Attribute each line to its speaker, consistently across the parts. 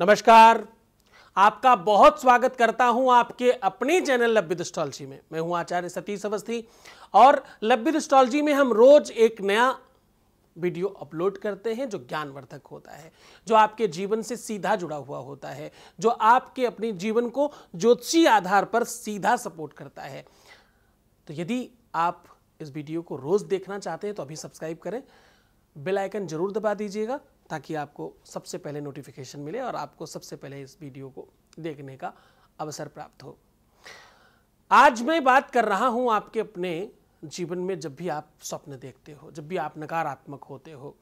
Speaker 1: नमस्कार आपका बहुत स्वागत करता हूं आपके अपने चैनल लब्बिद स्टॉलजी में मैं हूं आचार्य सतीश अवस्थी और लब्बिद स्टॉलजी में हम रोज एक नया वीडियो अपलोड करते हैं जो ज्ञानवर्धक होता है जो आपके जीवन से सीधा जुड़ा हुआ होता है जो आपके अपने जीवन को ज्योतिषी आधार पर सीधा सपोर्ट करता है तो यदि आप इस वीडियो को रोज देखना चाहते हैं तो अभी सब्सक्राइब करें बेल आइकन जरूर दबा दीजिएगा ताकि आपको सबसे पहले नोटिफिकेशन मिले और आपको सबसे पहले इस वीडियो को देखने का अवसर प्राप्त हो आज मैं बात कर रहा हूं आपके अपने जीवन में जब भी आप स्वप्न देखते हो जब भी आप नकारात्मक होते हो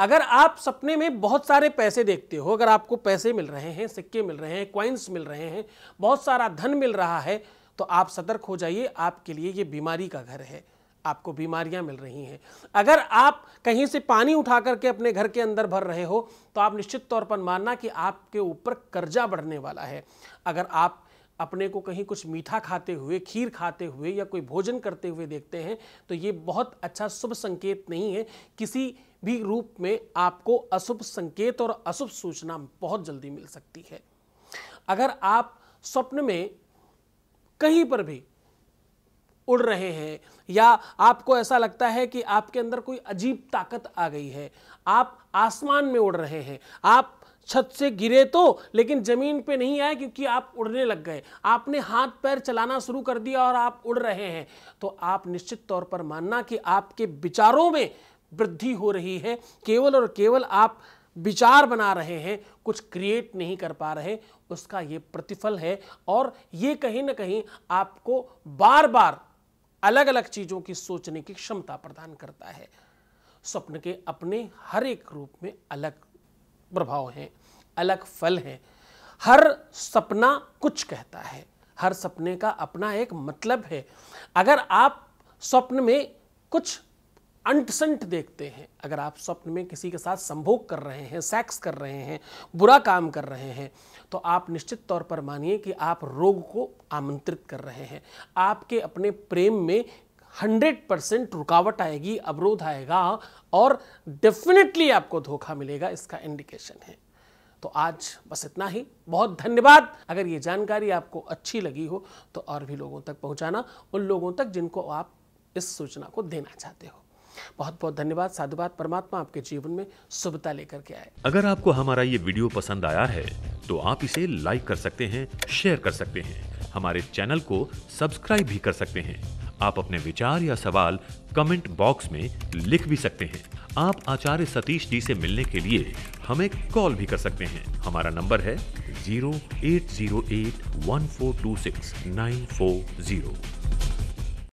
Speaker 1: अगर आप सपने में बहुत सारे पैसे देखते हो अगर आपको पैसे मिल रहे हैं सिक्के मिल रहे हैं क्वाइंस मिल रहे हैं बहुत सारा धन मिल रहा है तो आप सतर्क हो जाइए आपके लिए ये बीमारी का घर है आपको बीमारियां मिल रही हैं अगर आप कहीं से पानी उठा करके अपने घर के अंदर भर रहे हो तो आप निश्चित तौर पर मानना कि आपके ऊपर कर्जा बढ़ने वाला है अगर आप अपने को कहीं कुछ मीठा खाते हुए खीर खाते हुए या कोई भोजन करते हुए देखते हैं तो ये बहुत अच्छा शुभ संकेत नहीं है किसी भी रूप में आपको अशुभ संकेत और अशुभ सूचना बहुत जल्दी मिल सकती है अगर आप स्वप्न में कहीं पर भी उड़ रहे हैं या आपको ऐसा लगता है कि आपके अंदर कोई अजीब ताकत आ गई है आप आसमान में उड़ रहे हैं आप छत से गिरे तो लेकिन ज़मीन पे नहीं आए क्योंकि आप उड़ने लग गए आपने हाथ पैर चलाना शुरू कर दिया और आप उड़ रहे हैं तो आप निश्चित तौर पर मानना कि आपके विचारों में वृद्धि हो रही है केवल और केवल आप विचार बना रहे हैं कुछ क्रिएट नहीं कर पा रहे उसका ये प्रतिफल है और ये कहीं ना कहीं आपको बार बार अलग अलग चीज़ों की सोचने की क्षमता प्रदान करता है स्वप्न के अपने हर एक रूप में अलग प्रभाव हैं अलग फल हैं हर सपना कुछ कहता है हर सपने का अपना एक मतलब है अगर आप स्वप्न में कुछ अंटसंट देखते हैं अगर आप स्वप्न में किसी के साथ संभोग कर रहे हैं सेक्स कर रहे हैं बुरा काम कर रहे हैं तो आप निश्चित तौर पर मानिए कि आप रोग को आमंत्रित कर रहे हैं आपके अपने प्रेम में हंड्रेड परसेंट रुकावट आएगी अवरोध आएगा और डेफिनेटली आपको धोखा मिलेगा इसका इंडिकेशन है तो आज बस इतना ही बहुत धन्यवाद अगर ये जानकारी आपको अच्छी लगी हो तो और भी लोगों तक पहुंचाना उन लोगों तक जिनको आप इस सूचना को देना चाहते हो बहुत बहुत धन्यवाद साधुवाद परमात्मा आपके जीवन में शुभता लेकर के आए
Speaker 2: अगर आपको हमारा ये वीडियो पसंद आया है तो आप इसे लाइक कर सकते हैं शेयर कर सकते हैं हमारे चैनल को सब्सक्राइब भी कर सकते हैं आप अपने विचार या सवाल कमेंट बॉक्स में लिख भी सकते हैं आप आचार्य सतीश जी से मिलने के लिए हमें कॉल भी कर सकते हैं हमारा नंबर है zero eight zero eight one four two six nine four zero